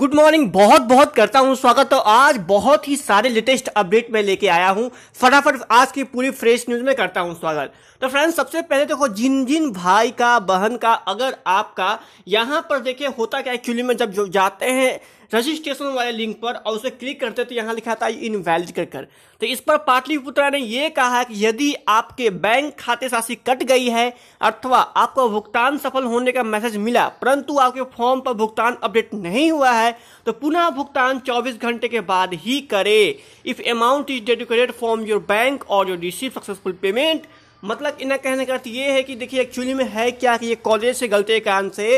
good morning बहुत बहुत करता हूं स्वागत तो आज बहुत ही सारे लेटेस्ट अपडेट में लेके आया हूं फटाफट आज की पूरी फ्रेश न्यूज में करता हूं स्वागत तो फ्रेंड्स सबसे पहले देखो तो जिन जिन भाई का बहन का अगर आपका यहां पर देखिए होता क्या एक्चुअली में जब जो जाते हैं रजिस्ट्रेशन वाले लिंक पर और उसे क्लिक करते तो यहाँ लिखा था इनवैलिड कर कर तो इस पर पाटलिपुत्रा ने यह कहा कि यदि आपके बैंक खाते से राशि कट गई है अथवा आपको भुगतान सफल होने का मैसेज मिला परंतु आपके फॉर्म पर भुगतान अपडेट नहीं हुआ है तो पुनः भुगतान चौबीस घंटे के बाद ही करे if amount is dedicated from your bank और योर रिसीव सक्सेसफुल पेमेंट मतलब इन्हें कहने का अर्थ ये है कि देखिए एक्चुअली में है क्या कि ये कॉलेज से गलती के कारण से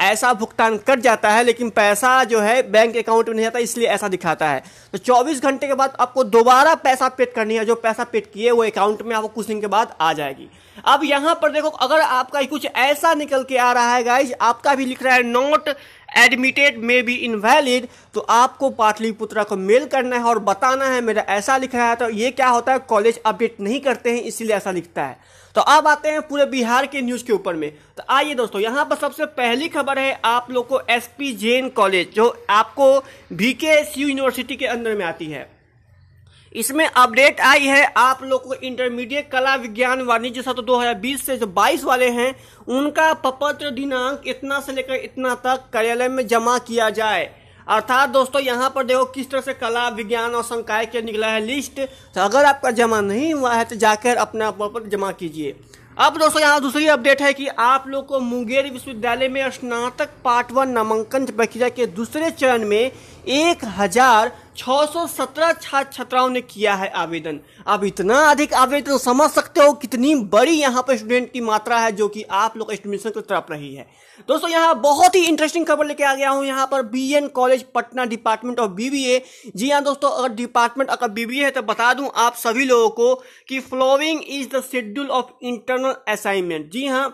ऐसा भुगतान कट जाता है लेकिन पैसा जो है बैंक अकाउंट में नहीं आता इसलिए ऐसा दिखाता है तो 24 घंटे के बाद आपको दोबारा पैसा पेड करनी है जो पैसा पेड किए वो अकाउंट में आपको कुछ दिन के बाद आ जाएगी अब यहाँ पर देखो अगर आपका कुछ ऐसा निकल के आ रहा है गाइज आपका भी लिख रहा है not admitted may be invalid तो आपको पाटलिपुत्रा को मेल करना है और बताना है मेरा ऐसा लिख रहा है तो ये क्या होता है कॉलेज अपडेट नहीं करते हैं इसीलिए ऐसा लिखता है तो अब आते हैं पूरे बिहार के न्यूज़ के ऊपर में तो आइए दोस्तों यहाँ पर सबसे पहली खबर है आप लोग को एस पी जैन कॉलेज जो आपको वी के एस यू यूनिवर्सिटी के अंदर में आती है इसमें अपडेट आई है आप लोग को इंटरमीडिएट कला विज्ञान वाणिज्य सत्र 2020 से जो 22 वाले हैं उनका पपत्र दिनांक इतना से लेकर इतना तक कार्यालय में जमा किया जाए अर्थात दोस्तों यहाँ पर देखो किस तरह से कला विज्ञान और संकाय के निकला है लिस्ट तो अगर आपका जमा नहीं हुआ है तो जाकर अपना पपत्र जमा कीजिए अब दोस्तों यहाँ दूसरी अपडेट है कि आप लोग को मुंगेर विश्वविद्यालय में स्नातक पार्ट वन नामांकन प्रक्रिया के दूसरे चरण में एक हजार छ सौ सत्रह छात्र छात्राओं ने किया है आवेदन आप इतना अधिक आवेदन समझ सकते हो कितनी बड़ी यहाँ पर स्टूडेंट की मात्रा है जो कि आप लोग एस्टिमेशन की तरफ रही है दोस्तों यहाँ बहुत ही इंटरेस्टिंग खबर लेके आ गया हूँ यहाँ पर BN college Patna department of BBA जी हाँ दोस्तों अगर डिपार्टमेंट अगर बीबीए है तो बता दूँ आप सभी लोगों को कि following is the schedule of internal assignment जी हाँ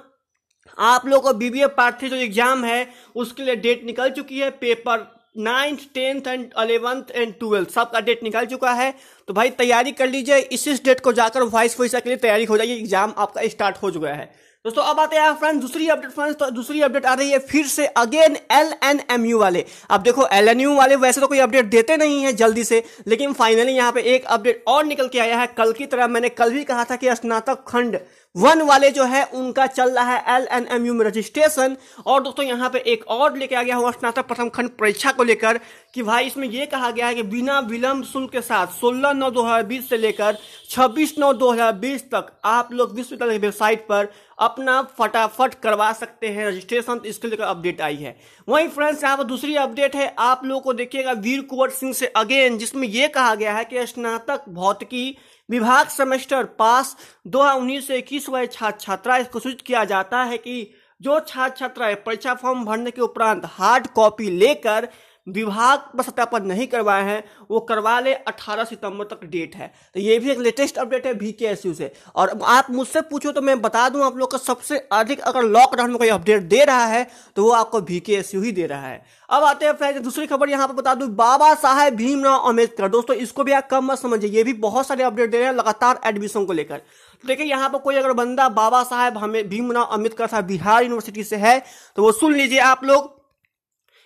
आप लोगों को बीबीए पार्ट थ्री जो एग्जाम है उसके लिए डेट निकल चुकी है paper ninth tenth and eleventh and twelfth सबका डेट निकल चुका है तो भाई तैयारी कर लीजिए इस इस डेट को जाकर वाइस वैसा के लिए तैयारी हो जाइए एग्जाम आपका स्टार्ट हो चुका है दोस्तों अब आते हैं फ्रेंड्स दूसरी अपडेट फ्रेंड्स तो दूसरी अपडेट आ रही है फिर से again L N M U वाले अब देखो एल एन यू वाले वैसे तो कोई अपडेट देते नहीं है जल्दी से लेकिन फाइनली यहाँ पे एक अपडेट और निकल के आया है कल की तरह मैंने कल भी कहा था कि स्नातक खंड वन वाले जो है उनका चल रहा है एल एन एम यू में रजिस्ट्रेशन और दोस्तों यहाँ पे एक और लेके आ गया हुआ स्नातक प्रथम खंड परीक्षा को लेकर कि भाई इसमें यह कहा गया है कि बिना विलंब शुल्क के साथ 16 नौ 2020 से लेकर 26 नौ 2020 तक आप लोग विश्वविद्यालय की वेबसाइट पर अपना फटाफट करवा सकते हैं रजिस्ट्रेशन तो इसके लेकर अपडेट आई है वहीं फ्रेंड्स यहाँ पर दूसरी अपडेट है आप लोग को देखिएगा वीर कुंवर सिंह से अगेन जिसमें यह कहा गया है कि स्नातक भौतिकी विभाग सेमेस्टर पास दो हजार उन्नीस सौ इक्कीस वाले छात्र छात्रा इसको सूचित किया जाता है कि जो छात्र छात्राएं परीक्षा फॉर्म भरने के उपरांत हार्ड कॉपी लेकर विभाग पर सत्यापन नहीं करवाए हैं वो करवा ले 18 सितंबर तक डेट है तो ये भी एक लेटेस्ट अपडेट है वीके के एस यू से और आप मुझसे पूछो तो मैं बता दूं आप लोग का सबसे अधिक अगर लॉकडाउन में कोई अपडेट दे रहा है तो वो आपको भी के एस यू ही दे रहा है अब आते हैं फ्रेंड्स दूसरी खबर यहाँ पर बता दूं बाबा साहेब भीमराव अम्बेडकर दोस्तों इसको भी आप कम मत समझिए ये भी बहुत सारे अपडेट दे रहे हैं लगातार एडमिशन को लेकर देखिए यहाँ पर कोई अगर बंदा बाबा साहेब हमें भीमराव अम्बेडकर साहब बिहार यूनिवर्सिटी से है तो वो सुन लीजिए आप लोग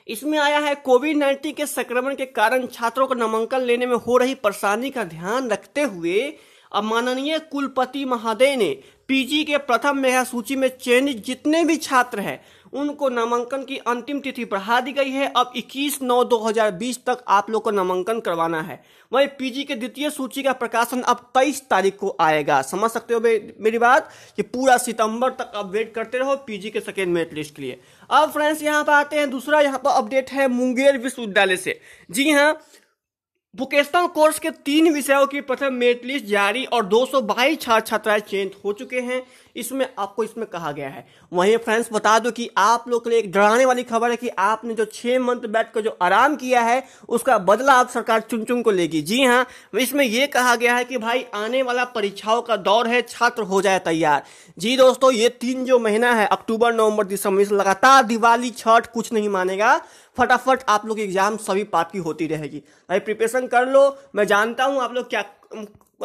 इसमें आया है कोविड नाइन्टीन के संक्रमण के कारण छात्रों को नामांकन लेने में हो रही परेशानी का ध्यान रखते हुए अब माननीय कुलपति महादेव ने पीजी के प्रथम मेघा सूची में चयनित जितने भी छात्र हैं उनको नामांकन की अंतिम तिथि बढ़ा दी गई है अब 21 नौ 2020 तक आप लोग को नामांकन करवाना है वही पीजी के द्वितीय सूची का प्रकाशन अब 23 तारीख को आएगा समझ सकते हो मेरी बात कि पूरा सितंबर तक आप वेट करते रहो पीजी के सेकेंड मेरिट लिस्ट के लिए अब फ्रेंड्स यहाँ पर आते हैं दूसरा यहाँ पर अपडेट है मुंगेर विश्वविद्यालय से जी हाँ वोकेशनल कोर्स के तीन विषयों की प्रथम मेरिट लिस्ट जारी और 222 छात्र छात्राएं चयनित हो चुके हैं इसमें आपको इसमें कहा गया है वहीं फ्रेंड्स बता दो कि आप लोग के लिए एक डराने वाली खबर है कि आपने जो छह मंथ बैठ कर जो आराम किया है उसका बदला आप सरकार चुन चुन को लेगी जी हाँ इसमें यह कहा गया है कि भाई आने वाला परीक्षाओं का दौर है छात्र हो जाए तैयार जी दोस्तों ये तीन जो महीना है अक्टूबर नवंबर दिसंबर लगातार दिवाली छठ कुछ नहीं मानेगा फटाफट आप लोग एग्जाम सभी पाप की होती रहेगी भाई प्रिपरेशन कर लो मैं जानता हूं आप लोग क्या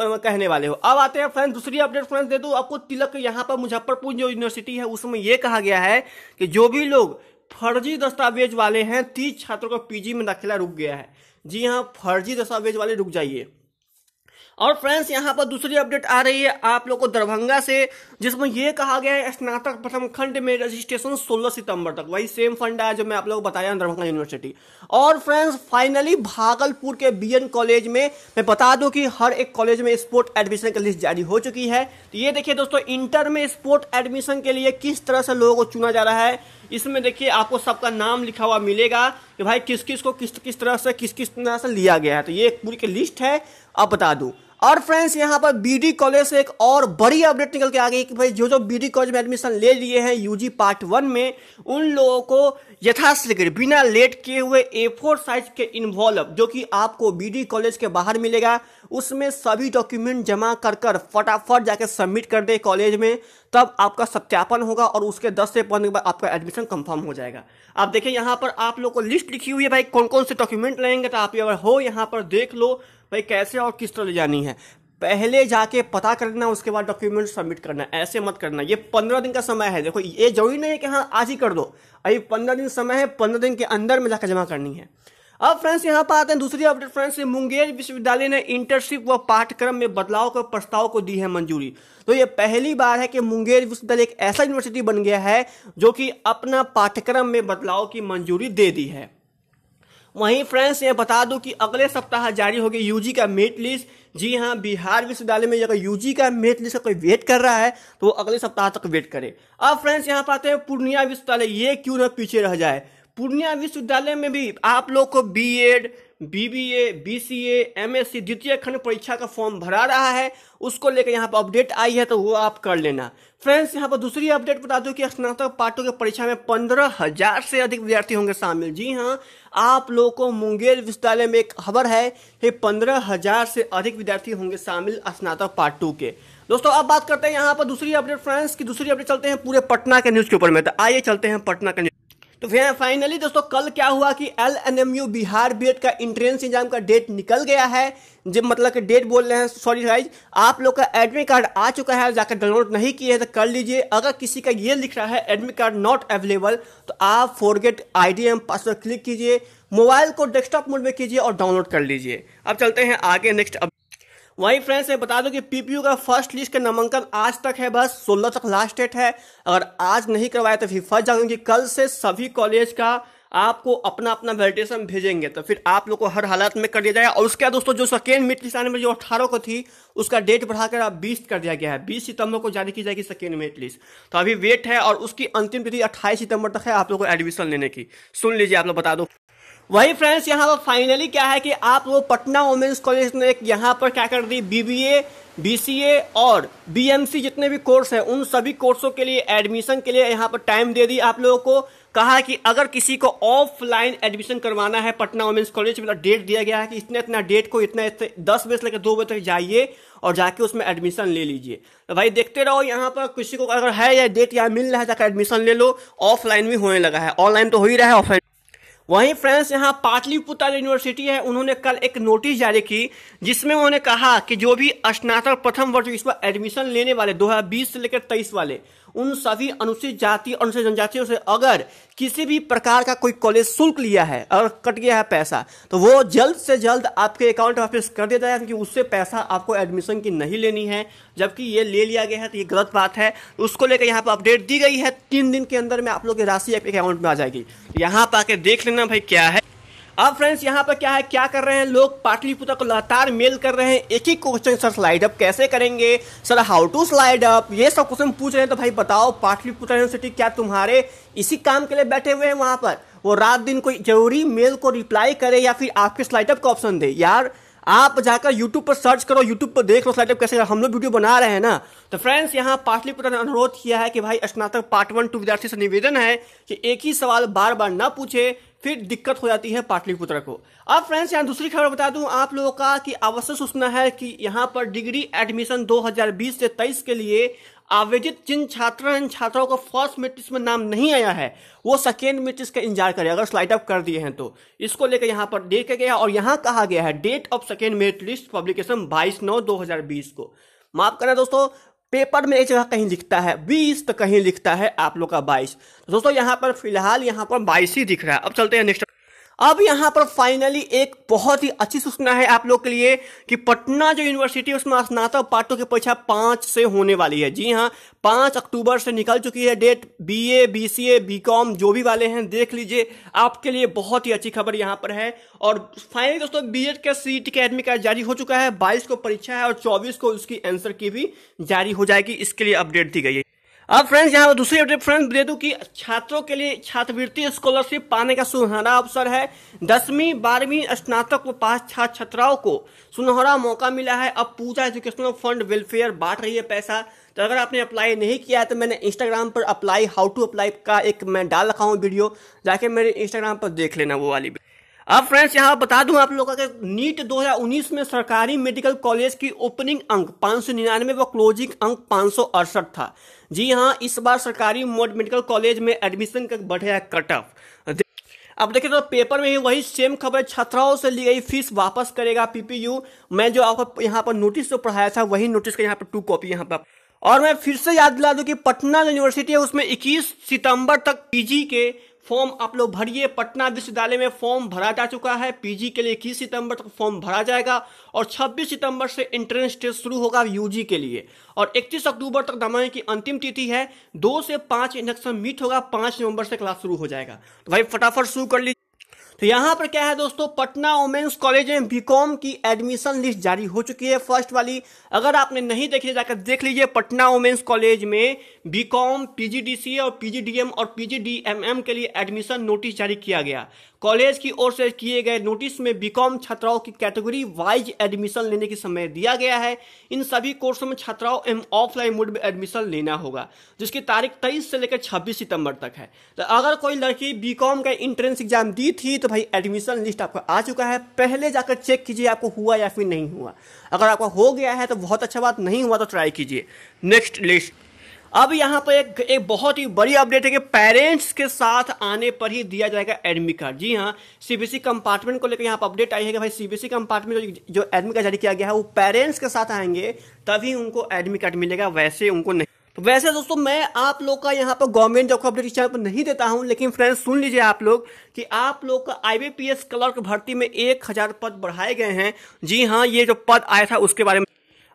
कहने वाले हो अब आते हैं फ्रेंड्स दूसरी अपडेट फ्रेंड्स दे दो आपको तिलक यहाँ पर मुजफ्फरपुर जो यूनिवर्सिटी है उसमें यह कहा गया है कि जो भी लोग फर्जी दस्तावेज वाले हैं तीस छात्रों का पीजी में दाखिला रुक गया है जी हाँ फर्जी दस्तावेज वाले रुक जाइए और फ्रेंड्स यहाँ पर दूसरी अपडेट आ रही है आप लोग को दरभंगा से जिसमें यह कहा गया है स्नातक प्रथम खंड में रजिस्ट्रेशन 16 सितंबर तक वही सेम फंड आया जो मैं आप लोग को बताया दरभंगा यूनिवर्सिटी और फ्रेंड्स फाइनली भागलपुर के बीएन कॉलेज में मैं बता दूं कि हर एक कॉलेज में स्पोर्ट एडमिशन की लिस्ट जारी हो चुकी है तो ये देखिए दोस्तों इंटर में स्पोर्ट एडमिशन के लिए किस तरह से लोगों को चुना जा रहा है इसमें देखिए आपको सबका नाम लिखा हुआ मिलेगा कि भाई किस किस को किस किस तरह से किस किस तरह से लिया गया है तो ये पूरी की लिस्ट है अब बता दूँ और फ्रेंड्स यहाँ पर बीडी कॉलेज से एक और बड़ी अपडेट निकल के आ गई कि भाई जो जो बीडी कॉलेज में एडमिशन ले लिए हैं यूजी पार्ट वन में उन लोगों को यथाशीघ्र बिना लेट किए हुए ए फोर साइज के इन्वॉल्व जो कि आपको बीडी कॉलेज के बाहर मिलेगा उसमें सभी डॉक्यूमेंट जमा कर कर फटाफट जाके सबमिट कर दे कॉलेज में तब आपका सत्यापन होगा और उसके दस से पंद्रह बाद आपका एडमिशन कंफर्म हो जाएगा आप देखें यहाँ पर आप लोग को लिस्ट लिखी हुई है भाई कौन कौन से डॉक्यूमेंट लेंगे तो आप अगर हो यहाँ पर देख लो भाई कैसे और किस तरह ले जानी है पहले जाके पता करना उसके बाद डॉक्यूमेंट सबमिट करना ऐसे मत करना ये पंद्रह दिन का समय है देखो ये जरूरी नहीं है कि हाँ आज ही कर दो अभी पंद्रह दिन समय है पंद्रह दिन के अंदर में जाकर जमा करनी है अब फ्रेंड्स यहाँ पर आते हैं दूसरी अपडेट फ्रेंड्स मुंगेर विश्वविद्यालय ने इंटर्नशिप व पाठ्यक्रम में बदलाव के प्रस्ताव को दी है मंजूरी तो ये पहली बार है कि मुंगेर विश्वविद्यालय एक ऐसा यूनिवर्सिटी बन गया है जो कि अपना पाठ्यक्रम में बदलाव की मंजूरी दे दी है वहीं फ्रेंड्स ये बता दूं कि अगले सप्ताह जारी होगी यूजी का मेट लिस्ट जी हाँ बिहार विश्वविद्यालय में अगर यूजी का मेट लिस्ट कोई वेट कर रहा है तो वो अगले सप्ताह तक वेट करे अब फ्रेंड्स यहाँ पर आते हैं पूर्णिया विश्वविद्यालय ये क्यों ना पीछे रह जाए पूर्णिया विश्वविद्यालय में भी आप लोग को B Ed B B B A C M S C द्वितीय खंड परीक्षा का फॉर्म भरा रहा है उसको लेकर यहाँ पर अपडेट आई है तो वो आप कर लेना फ्रेंड्स यहाँ पर दूसरी अपडेट बता दो कि स्नातक पाठों की परीक्षा में पंद्रह हजार से अधिक विद्यार्थी होंगे शामिल जी हाँ आप लोगों को मुंगेर विश्वविद्यालय में एक खबर है कि पंद्रह हजार से अधिक विद्यार्थी होंगे शामिल स्नातक पार्ट टू के दोस्तों अब बात करते हैं यहाँ पर दूसरी अपडेट फ्रेंड्स की दूसरी अपडेट चलते हैं पूरे पटना के न्यूज़ के ऊपर में तो आइए चलते हैं पटना के तो फाइनली दोस्तों कल क्या हुआ कि L N M U Bihar B का इंट्रेंस एग्जाम का डेट निकल गया है जब मतलब कि डेट बोल रहे हैं सॉरी गाइज आप लोग का एडमिट कार्ड आ चुका है जाकर डाउनलोड नहीं किया है तो कर लीजिए अगर किसी का ये लिख रहा है एडमिट कार्ड नॉट अवेलेबल तो आप forget I D M password click कीजिए मोबाइल को डेस्कटॉप मोड में कीजिए और डाउनलोड कर लीजिए अब चलते हैं आगे नेक्स्ट वहीं फ्रेंड्स मैं बता दूं कि पीपीयू का फर्स्ट लिस्ट का नामांकन आज तक है बस सोलह तक लास्ट डेट है अगर आज नहीं करवाया तो फिर जाऊंगे क्योंकि कल से सभी कॉलेज का आपको अपना अपना वेरिटेशन भेजेंगे तो फिर आप लोग को हर हालत में कर दिया जाएगा और उसके बाद दोस्तों जो सेकेंड मिड लिस्ट आने में जो अठारह को थी उसका डेट बढ़ाकर आप बीस कर दिया गया है बीस सितंबर को जारी की जाएगी सेकेंड मिड लिस्ट तो अभी वेट है और उसकी अंतिम तिथि अट्ठाईस सितंबर तक है आप लोग को एडमिशन लेने की सुन लीजिए आप लोग बता दो वही फ्रेंड्स यहाँ पर फाइनली क्या है कि आप वो पटना वुमेंस कॉलेज ने एक यहाँ पर क्या कर दी बीबीए ए और सी जितने भी कोर्स हैं उन सभी कोर्सों के लिए एडमिशन के लिए यहाँ पर टाइम दे दी आप लोगों को कहा कि अगर किसी को ऑफलाइन एडमिशन करवाना है पटना वुमेंस कॉलेज में डेट तो दिया गया है कि इतने इतना डेट को इतना इतने दस बजे से लेकर दो बजे तक जाइए और जाके उसमें एडमिशन ले लीजिए तो भाई देखते रहो यहाँ पर किसी को अगर है या डेट या मिल रहा है जाकर एडमिशन ले लो ऑफलाइन भी होने लगा है ऑनलाइन तो हो ही रहा है ऑफलाइन वहीं फ्रेंड्स यहाँ पाटलिपुत्र यूनिवर्सिटी है उन्होंने कल एक नोटिस जारी की जिसमें उन्होंने कहा कि जो भी स्नातक प्रथम वर्ष इसमें एडमिशन लेने वाले 2020 से लेकर तेईस वाले उन सभी अनुसूचित जाति अनुसूचित जनजातियों से अगर किसी भी प्रकार का कोई कॉलेज शुल्क लिया है और कट गया है पैसा तो वो जल्द से जल्द आपके अकाउंट वापस कर दिया जाएगा क्योंकि उससे पैसा आपको एडमिशन की नहीं लेनी है जबकि ये ले लिया गया है तो ये गलत बात है उसको लेकर यहाँ पर अपडेट दी गई है तीन दिन के अंदर में आप लोग की राशि आपके अकाउंट में आ जाएगी यहाँ पर आके देख लेना भाई क्या है अब फ्रेंड्स यहाँ पर क्या है क्या कर रहे हैं लोग पाटलिपुत्र को लगातार मेल कर रहे हैं एक ही क्वेश्चन सर स्लाइड अप कैसे करेंगे sir how to slide up ये सब क्वेश्चन पूछ रहे हैं तो भाई बताओ पाटलिपुत्र यूनिवर्सिटी क्या तुम्हारे इसी काम के लिए बैठे हुए हैं वहां पर वो रात दिन कोई जरूरी मेल को रिप्लाई करे या फिर आपके स्लाइड अप का ऑप्शन दे यार आप जाकर YouTube पर सर्च करो YouTube पर देख लो स्लाइड कैसे हम लोग वीडियो बना रहे हैं ना तो फ्रेंड्स यहाँ पाटलिपुत्र ने अनुरोध किया है कि भाई स्नातक पार्ट वन टू विद्यार्थी से निवेदन है कि एक ही सवाल बार बार ना पूछे फिर दिक्कत हो जाती है पाटलिपुत्र को अब फ्रेंड्स यहाँ दूसरी खबर बता दूं आप लोगों का कि अवश्य सूचना है कि यहाँ पर डिग्री एडमिशन 2020 से 23 के लिए आवेदित जिन छात्र छात्राओं का फर्स्ट मेट्रिक्स में नाम नहीं आया है वो सेकेंड मेट्रिक्स का इंतजार करें अगर स्लाइड अप कर दिए हैं तो इसको लेकर यहाँ पर देखा गया और यहाँ कहा गया है date of second merit list publication बाईस नौ दो को माफ करना दोस्तों पेपर में एक जगह कहीं लिखता है बीस तो कहीं लिखता है आप लोग का बाईस तो दोस्तों यहाँ पर फिलहाल यहाँ पर बाईस ही दिख रहा है अब चलते हैं नेक्स्ट अब यहाँ पर फाइनली एक बहुत ही अच्छी सूचना है आप लोग के लिए कि पटना जो यूनिवर्सिटी है उसमें स्नातक पाठों की परीक्षा पांच से होने वाली है जी हाँ पांच अक्टूबर से निकल चुकी है डेट बीए बीसीए बीकॉम जो भी वाले हैं देख लीजिए आपके लिए बहुत ही अच्छी खबर यहाँ पर है और फाइनली दोस्तों बी एड के सी टी अकेडमी का जारी हो चुका है बाईस को परीक्षा है और चौबीस को उसकी एंसर की भी जारी हो जाएगी इसके लिए अपडेट दी गई है अब फ्रेंड्स यहाँ दूसरी अपडेट फ्रेंड्स दे दू कि छात्रों के लिए छात्रवृत्ति स्कॉलरशिप पाने का सुनहरा अवसर है दसवीं बारहवीं स्नातक को पास छात्र छात्राओं को सुनहरा मौका मिला है अब पूजा एजुकेशनल फंड वेलफेयर बांट रही है पैसा तो अगर आपने अप्लाई नहीं किया है तो मैंने इंस्टाग्राम पर अप्लाई हाउ टू अप्लाई का एक मैं डाल रखा हूँ वीडियो जाके मेरे इंस्टाग्राम पर देख लेना वो वाली अब फ्रेंड्स यहाँ बता दूं आप लोगों का नीट 2019 में सरकारी मेडिकल कॉलेज की ओपनिंग अंक पांच सौ निन्यानवे व क्लोजिंग अंक पांच सौ अड़सठ था जी हाँ इस बार सरकारी मेडिकल कॉलेज में एडमिशन का बढ़े कट ऑफ अब देखिए तो पेपर में ही वही सेम खबर छात्राओं से ली गई फीस वापस करेगा पीपीयू मैं जो आपको यहाँ पर नोटिस जो पढ़ाया था वही नोटिस का यहाँ पर टू कॉपी यहाँ पर और मैं फिर से याद दिला दूं कि पटना यूनिवर्सिटी है उसमें 21 सितंबर तक पीजी के फॉर्म आप लोग भरिए पटना विश्वविद्यालय में फॉर्म भरा जा चुका है पीजी के लिए इक्कीस सितंबर तक फॉर्म भरा जाएगा और 26 सितंबर से एंट्रेंस टेस्ट शुरू होगा यूजी के लिए और 31 अक्टूबर तक दमाई की अंतिम तिथि है दो से पांच इंडक्शन मीट होगा पांच नवंबर से क्लास शुरू हो जाएगा तो भाई फटाफट शुरू कर लीजिए तो यहाँ पर क्या है दोस्तों पटना वुमेन्स कॉलेज में बीकॉम की एडमिशन लिस्ट जारी हो चुकी है फर्स्ट वाली अगर आपने नहीं देखी जाकर देख लीजिए पटना वुमेन्स कॉलेज में बीकॉम पीजीडीसीए और पीजीडीएम और पीजीडीएमएम के लिए एडमिशन नोटिस जारी किया गया कॉलेज की ओर से किए गए नोटिस में बीकॉम छात्राओं की कैटेगरी वाइज एडमिशन लेने की समय दिया गया है इन सभी कोर्सों में छात्राओं एवं ऑफलाइन मोड में एडमिशन लेना होगा जिसकी तारीख तेईस से लेकर छब्बीस सितंबर तक है तो अगर कोई लड़की बीकॉम का इंट्रेंस एग्जाम दी थी तो भाई एडमिशन लिस्ट आपका आ चुका है पहले जाकर चेक कीजिए आपको हुआ या फिर नहीं हुआ अगर आपका हो गया है तो बहुत अच्छा बात नहीं हुआ तो ट्राई कीजिए नेक्स्ट लिस्ट अब यहाँ पर एक एक बहुत ही बड़ी अपडेट है कि पेरेंट्स के साथ आने पर ही दिया जाएगा एडमिट कार्ड जी हाँ सीबीसी कंपार्टमेंट को लेकर यहाँ पर अपडेट आई है कि भाई सीबीएसई कंपार्टमेंट जो एडमिट कार्ड जारी किया गया है वो पेरेंट्स के साथ आएंगे तभी उनको एडमिट कार्ड मिलेगा वैसे उनको नहीं वैसे दोस्तों मैं आप लोग का यहाँ पर गवर्नमेंट जॉब का अपडेट चैनल पर नहीं देता हूँ लेकिन फ्रेंड्स सुन लीजिए आप लोग कि आप लोग का आईबीपीएस क्लर्क भर्ती में एक हजार पद बढ़ाए गए हैं जी हाँ ये जो पद आया था उसके बारे में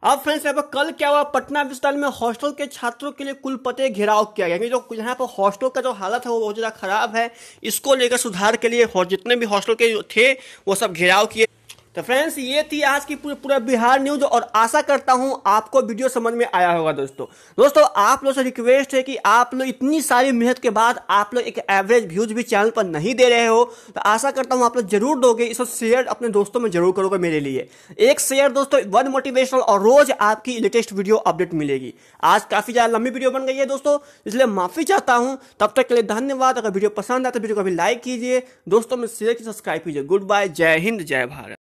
अब फ्रेंड्स यहाँ पर कल क्या हुआ पटना विश्वविद्यालय में हॉस्टल के छात्रों के लिए कुलपति घेराव किया गया जो यहाँ पर हॉस्टल का जो हालत है वो बहुत ज़्यादा खराब है इसको लेकर सुधार के लिए जितने भी हॉस्टल के थे वो सब घेराव किए तो फ्रेंड्स ये थी आज की पूरा पूरा बिहार न्यूज और आशा करता हूँ आपको वीडियो समझ में आया होगा दोस्तों दोस्तों आप लोग से रिक्वेस्ट है कि आप लोग इतनी सारी मेहनत के बाद आप लोग एक एवरेज व्यूज भी चैनल पर नहीं दे रहे हो तो आशा करता हूँ आप लोग जरूर दोगे इसको शेयर अपने दोस्तों में जरूर करोगे मेरे लिए एक शेयर दोस्तों वन मोटिवेशनल और रोज आपकी लेटेस्ट वीडियो अपडेट मिलेगी आज काफी ज्यादा लंबी वीडियो बन गई है दोस्तों इसलिए माफी चाहता हूँ तब तक के लिए धन्यवाद अगर वीडियो पसंद आए तो वीडियो को अभी लाइक कीजिए दोस्तों में शेयर की सब्सक्राइब कीजिए गुड बाय जय हिंद जय भारत